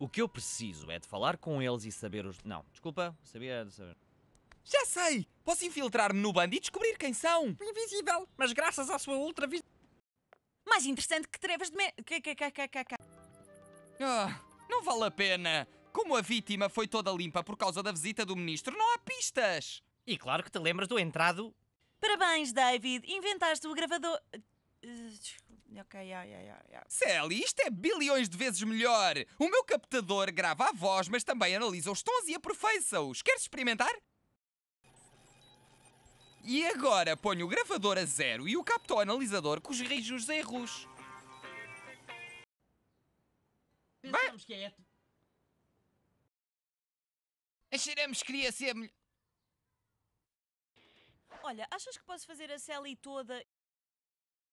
O que eu preciso é de falar com eles e saber os... Não, desculpa, sabia de saber... Já sei! Posso infiltrar-me no bando e descobrir quem são! Invisível, mas graças à sua ultra vis... Mais interessante que trevas de me... Ah, não vale a pena! Como a vítima foi toda limpa por causa da visita do ministro, não há pistas! E claro que te lembras do entrado... Parabéns, David! Inventaste o gravador... Uh, desculpa. Ok, yeah, yeah, yeah, yeah. Sally, isto é bilhões de vezes melhor! O meu captador grava a voz, mas também analisa os tons e aperfeiça-os. Queres experimentar? E agora ponho o gravador a zero e o capto analisador com os rijos erros. Pensamos que é... Acharemos que queria ser melhor... Olha, achas que posso fazer a Sally toda